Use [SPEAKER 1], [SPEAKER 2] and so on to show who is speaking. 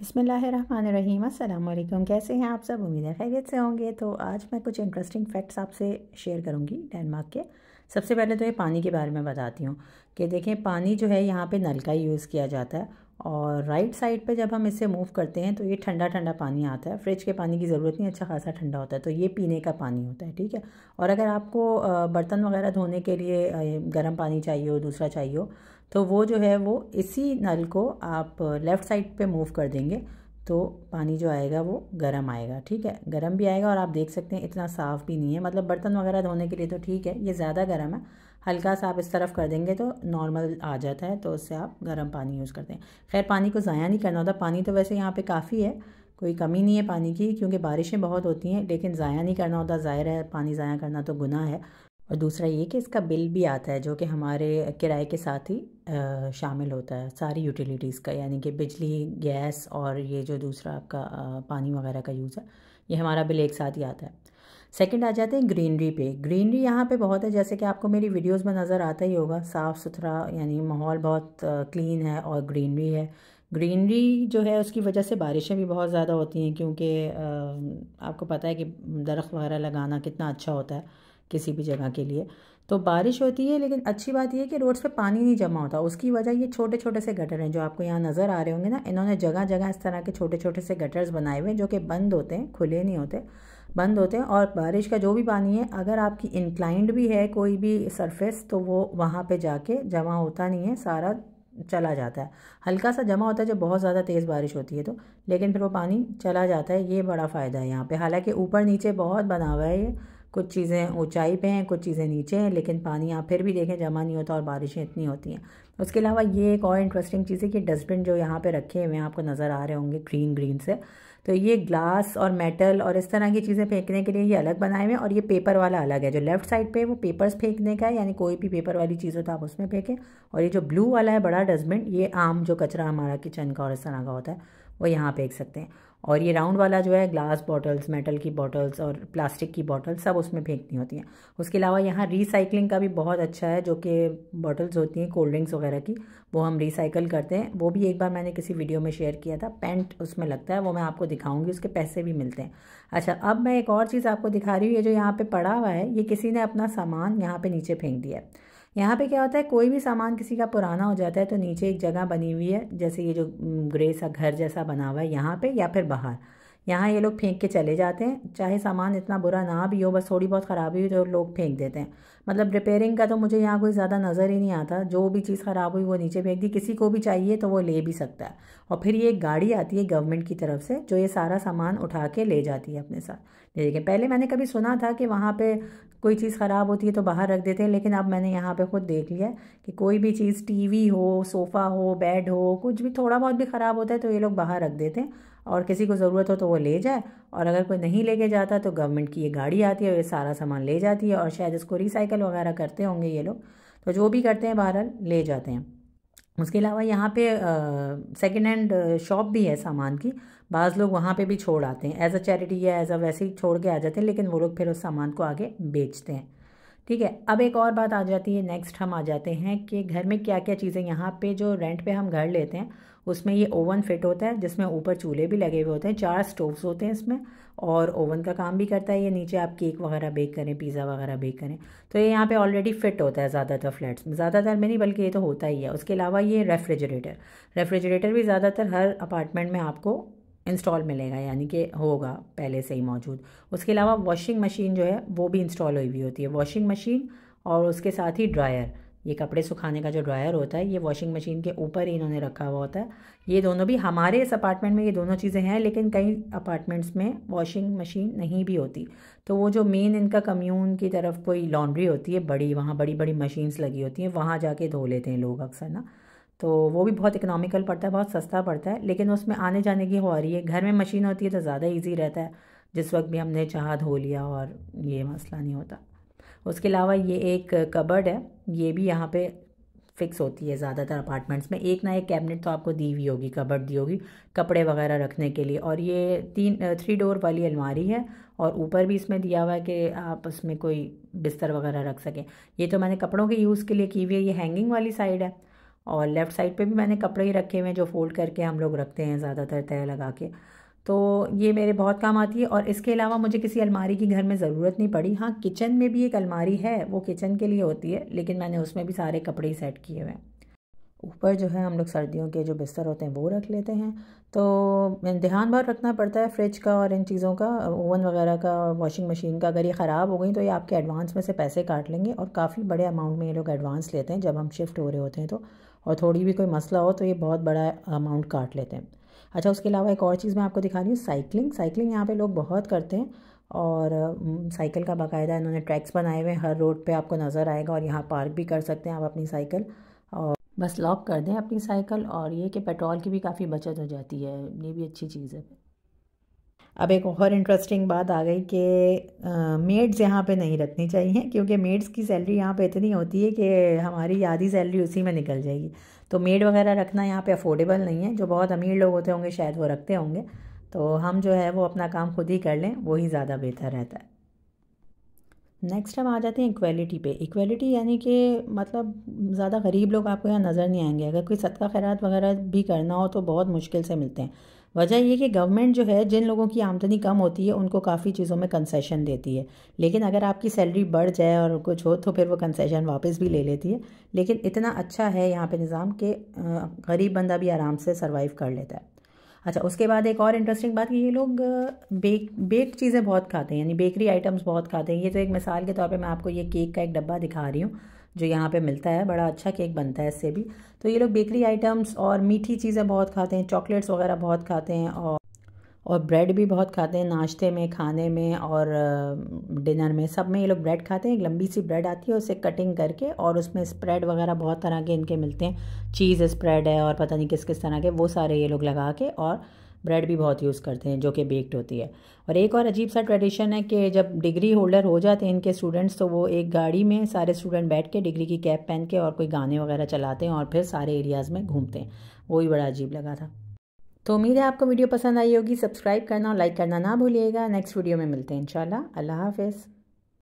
[SPEAKER 1] बसमीम अल्लाम कैसे हैं आप सब उम्मीद है खैरियत से होंगे तो आज मैं कुछ इंटरेस्टिंग फैक्ट्स आपसे शेयर करूंगी डेनमार्क के सबसे पहले तो ये पानी के बारे में बताती हूँ कि देखें पानी जो है यहाँ पे नल का यूज़ किया जाता है और राइट साइड पे जब हम इसे मूव करते हैं तो ये ठंडा ठंडा पानी आता है फ्रिज के पानी की ज़रूरत नहीं अच्छा खासा ठंडा होता है तो ये पीने का पानी होता है ठीक है और अगर आपको बर्तन वगैरह धोने के लिए गर्म पानी चाहिए हो दूसरा चाहिए हो तो वो जो है वो इसी नल को आप लेफ़्ट साइड पे मूव कर देंगे तो पानी जो आएगा वो गर्म आएगा ठीक है गर्म भी आएगा और आप देख सकते हैं इतना साफ़ भी नहीं है मतलब बर्तन वगैरह धोने के लिए तो ठीक है ये ज़्यादा गर्म है हल्का सा आप इस तरफ कर देंगे तो नॉर्मल आ जाता है तो उससे आप गर्म पानी यूज़ करते हैं खैर पानी को ज़ाया नहीं करना होता पानी तो वैसे यहाँ पर काफ़ी है कोई कमी नहीं है पानी की क्योंकि बारिशें बहुत होती हैं लेकिन ज़ाया नहीं करना होता ज़ाहिर है पानी ज़ाया करना तो गुना है और दूसरा ये कि इसका बिल भी आता है जो कि हमारे किराए के साथ ही आ, शामिल होता है सारी यूटिलिटीज़ का यानी कि बिजली गैस और ये जो दूसरा आपका आ, पानी वगैरह का यूज़ है ये हमारा बिल एक साथ ही आता है सेकंड आ जाते हैं ग्रीनरी पे ग्रीनरी यहाँ पे बहुत है जैसे कि आपको मेरी वीडियोस में नज़र आता ही होगा साफ़ सुथरा यानी माहौल बहुत क्लीन है और ग्रीनरी है ग्रीनरी जो है उसकी वजह से बारिशें भी बहुत ज़्यादा होती हैं क्योंकि आपको पता है कि दरख्त वगैरह लगाना कितना अच्छा होता है किसी भी जगह के लिए तो बारिश होती है लेकिन अच्छी बात यह है कि रोड्स पे पानी नहीं जमा होता उसकी वजह ये छोटे छोटे से गटर हैं जो आपको यहाँ नज़र आ रहे होंगे ना इन्होंने जगह जगह इस तरह के छोटे छोटे से गटर्स बनाए हुए हैं जो कि बंद होते हैं खुले नहीं होते बंद होते हैं और बारिश का जो भी पानी है अगर आपकी इंक्लाइंड भी है कोई भी सरफेस तो वो वहाँ पर जाके जमा होता नहीं है सारा चला जाता है हल्का सा जमा होता है जब बहुत ज़्यादा तेज़ बारिश होती है तो लेकिन फिर वो पानी चला जाता है ये बड़ा फ़ायदा है यहाँ पे हालांकि ऊपर नीचे बहुत बना हुआ है ये कुछ चीज़ें ऊंचाई पे हैं कुछ चीज़ें नीचे हैं लेकिन पानी आप फिर भी देखें जमा नहीं होता और बारिशें इतनी होती हैं उसके अलावा ये एक और इंटरेस्टिंग चीज़ है कि डस्टबिन जो यहाँ पे रखे हुए हैं आपको नज़र आ रहे होंगे ग्रीन ग्रीन से तो ये ग्लास और मेटल और इस तरह की चीज़ें फेंकने के लिए ये अलग बनाए हुए हैं और ये पेपर वाला अलग है जो लेफ्ट साइड पे वो पेपर्स फेंकने का है यानी कोई भी पेपर वाली चीज़ हो तो आप उसमें फेंकें और ये जो ब्लू वाला है बड़ा डस्टबिन ये आम जो कचरा हमारा किचन का और इस तरह का होता है वो यहाँ फेंक सकते हैं और ये राउंड वाला जो है ग्लास बॉटल्स मेटल की बॉटल्स और प्लास्टिक की बॉटल्स सब उसमें फेंकनी होती हैं उसके अलावा यहाँ रिसाइकलिंग का भी बहुत अच्छा है जो कि बॉटल्स होती हैं कोल्ड ड्रिंक्स वगैरह की वो हम रीसाइकिल करते हैं वो भी एक बार मैंने किसी वीडियो में शेयर किया था पेंट उसमें लगता है वो मैं आपको दिखाऊंगी उसके पैसे भी मिलते हैं अच्छा अब मैं एक और चीज़ आपको दिखा रही हूँ ये जो यहाँ पर पड़ा हुआ है ये किसी ने अपना सामान यहाँ पर नीचे फेंक दिया है यहाँ पे क्या होता है कोई भी सामान किसी का पुराना हो जाता है तो नीचे एक जगह बनी हुई है जैसे ये जो ग्रे सा घर जैसा बना हुआ है यहाँ पे या फिर बाहर यहाँ ये लोग फेंक के चले जाते हैं चाहे सामान इतना बुरा ना भी हो बस थोड़ी बहुत ख़राबी हुई तो लोग फेंक देते हैं मतलब रिपेयरिंग का तो मुझे यहाँ कोई ज़्यादा नज़र ही नहीं आता जो भी चीज़ ख़राब हुई वो नीचे फेंक दी किसी को भी चाहिए तो वो ले भी सकता है और फिर ये एक गाड़ी आती है गवर्नमेंट की तरफ से जो ये सारा सामान उठा के ले जाती है अपने साथ देखिए पहले मैंने कभी सुना था कि वहाँ पर कोई चीज़ ख़राब होती है तो बाहर रख देते हैं लेकिन अब मैंने यहाँ पे खुद देख लिया कि कोई भी चीज़ टीवी हो सोफ़ा हो बेड हो कुछ भी थोड़ा बहुत भी ख़राब होता है तो ये लोग बाहर रख देते हैं और किसी को ज़रूरत हो तो वो ले जाए और अगर कोई नहीं लेके जाता तो गवर्नमेंट की ये गाड़ी आती है और ये सारा सामान ले जाती है और शायद इसको रिसाइकल वगैरह करते होंगे ये लोग तो जो भी करते हैं बहरहाल ले जाते हैं उसके अलावा यहाँ पे सेकेंड हैंड शॉप भी है सामान की बाज़ लोग वहाँ पे भी छोड़ आते हैं एज़ अ चैरिटी या एज़ अ वैसे ही छोड़ के आ जाते हैं लेकिन वो लोग फिर उस सामान को आगे बेचते हैं ठीक है अब एक और बात आ जाती है नेक्स्ट हम आ जाते हैं कि घर में क्या क्या चीज़ें यहाँ पे जो रेंट पे हम घर लेते हैं उसमें ये ओवन फिट होता है जिसमें ऊपर चूल्हे भी लगे हुए होते हैं चार स्टोव्स होते हैं इसमें और ओवन का काम भी करता है ये नीचे आप केक वगैरह बेक करें पिज़्ज़ा वगैरह बेक करें तो ये यहाँ पे ऑलरेडी फिट होता है ज़्यादातर फ्लैट्स में ज़्यादातर में नहीं बल्कि ये तो होता ही है उसके अलावा ये रेफ्रिजरेटर रेफ्रिजरेटर भी ज़्यादातर हर अपार्टमेंट में आपको इंस्टॉल मिलेगा यानी कि होगा पहले से ही मौजूद उसके अलावा वॉशिंग मशीन जो है वो भी इंस्टॉल हुई हुई होती है वॉशिंग मशीन और उसके साथ ही ड्रायर ये कपड़े सुखाने का जो ड्रायर होता है ये वॉशिंग मशीन के ऊपर ही इन्होंने रखा हुआ होता है ये दोनों भी हमारे इस अपार्टमेंट में ये दोनों चीज़ें हैं लेकिन कई अपार्टमेंट्स में वॉशिंग मशीन नहीं भी होती तो वो जो मेन इनका कम्यून की तरफ कोई लॉन्ड्री होती है बड़ी वहाँ बड़ी बड़ी मशीन्स लगी होती हैं वहाँ जाके धो लेते हैं लोग अक्सर ना तो वो भी बहुत इकनॉमिकल पड़ता है बहुत सस्ता पड़ता है लेकिन उसमें आने जाने की हो रही है घर में मशीन होती है तो ज़्यादा ईजी रहता है जिस वक्त भी हमने चाह धो लिया और ये मसला नहीं होता उसके अलावा ये एक कबर्ड है ये भी यहाँ पे फिक्स होती है ज़्यादातर अपार्टमेंट्स में एक ना एक कैबिनेट तो आपको दी हुई होगी कबर्ड दी होगी कपड़े वगैरह रखने के लिए और ये तीन थ्री डोर वाली अलमारी है और ऊपर भी इसमें दिया हुआ है कि आप उसमें कोई बिस्तर वगैरह रख सकें ये तो मैंने कपड़ों के यूज़ के लिए की हुई है ये हैंगिंग वाली साइड है और लेफ़्ट साइड पे भी मैंने कपड़े ही रखे हुए हैं जो फ़ोल्ड करके हम लोग रखते हैं ज़्यादातर तय लगा के तो ये मेरे बहुत काम आती है और इसके अलावा मुझे किसी अलमारी की घर में ज़रूरत नहीं पड़ी हाँ किचन में भी एक अलमारी है वो किचन के लिए होती है लेकिन मैंने उसमें भी सारे कपड़े ही सेट किए हुए हैं ऊपर जो है हम लोग सर्दियों के जो बिस्तर होते हैं वो रख लेते हैं तो ध्यान बहुत रखना पड़ता है फ्रिज का और इन चीज़ों का ओवन वगैरह का वॉशिंग मशीन का अगर ये ख़राब हो गई तो ये आपके एडवांस में से पैसे काट लेंगे और काफ़ी बड़े अमाउंट में ये लोग एडवांस लेते हैं जब हम शिफ्ट हो रहे होते हैं तो और थोड़ी भी कोई मसला हो तो ये बहुत बड़ा अमाउंट काट लेते हैं अच्छा उसके अलावा एक और चीज़ मैं आपको दिखा रही हूँ साइकिलिंग साइकिलिंग यहाँ पे लोग बहुत करते हैं और साइकिल का बाकायदा इन्होंने ट्रैक्स बनाए हुए हैं हर रोड पे आपको नज़र आएगा और यहाँ पार्क भी कर सकते हैं आप अपनी साइकिल और बस लॉक कर दें अपनी साइकिल और ये कि पेट्रोल की भी काफ़ी बचत हो जाती है ये भी अच्छी चीज़ है अब एक और इंटरेस्टिंग बात आ गई कि मेड्स यहाँ पे नहीं रखनी चाहिए क्योंकि मेड्स की सैलरी यहाँ पे इतनी होती है कि हमारी आधी सैलरी उसी में निकल जाएगी तो मेड वगैरह रखना यहाँ पे अफोर्डेबल नहीं है जो बहुत अमीर लोग होते होंगे शायद वो रखते होंगे तो हम जो है वो अपना काम खुद ही कर लें वही ज़्यादा बेहतर रहता है नेक्स्ट हम आ जाते हैं इक्वलिटी पे इक्वलिटी यानी कि मतलब ज़्यादा गरीब लोग आपको यहाँ नज़र नहीं आएंगे अगर कोई सदका खैरात वगैरह भी करना हो तो बहुत मुश्किल से मिलते हैं वजह यह कि गवर्नमेंट जो है जिन लोगों की आमदनी कम होती है उनको काफ़ी चीज़ों में कंसेशन देती है लेकिन अगर आपकी सैलरी बढ़ जाए और कुछ हो तो फिर वो कंसेशन वापस भी ले लेती है लेकिन इतना अच्छा है यहाँ पे निज़ाम कि गरीब बंदा भी आराम से सर्वाइव कर लेता है अच्छा उसके बाद एक और इंटरेस्टिंग बात कि ये लोग बेक बेक चीज़ें बहुत खाते हैं यानी बेकरी आइटम्स बहुत खाते हैं ये तो एक मिसाल के तौर पे मैं आपको ये केक का एक डब्बा दिखा रही हूँ जो यहाँ पे मिलता है बड़ा अच्छा केक बनता है इससे भी तो ये लोग बेकरी आइटम्स और मीठी चीज़ें बहुत खाते हैं चॉकलेट्स वगैरह बहुत खाते हैं और और ब्रेड भी बहुत खाते हैं नाश्ते में खाने में और डिनर में सब में ये लोग ब्रेड खाते हैं एक लंबी सी ब्रेड आती है उसे कटिंग करके और उसमें स्प्रेड वगैरह बहुत तरह के इनके मिलते हैं चीज़ स्प्रेड है और पता नहीं किस किस तरह के वो सारे ये लोग लगा के और ब्रेड भी बहुत यूज़ करते हैं जो कि बेक्ड होती है और एक और अजीब सा ट्रेडिशन है कि जब डिग्री होल्डर हो जाते हैं इनके स्टूडेंट्स तो वो एक गाड़ी में सारे स्टूडेंट बैठ के डिग्री की कैप पहन के और कोई गाने वगैरह चलाते हैं और फिर सारे एरियाज़ में घूमते हैं वही बड़ा अजीब लगा था तो उम्मीद है आपको वीडियो पसंद आई होगी सब्सक्राइब करना और लाइक करना ना भूलिएगा नेक्स्ट वीडियो में मिलते हैं इंशाल्लाह अल्लाह हाफिज़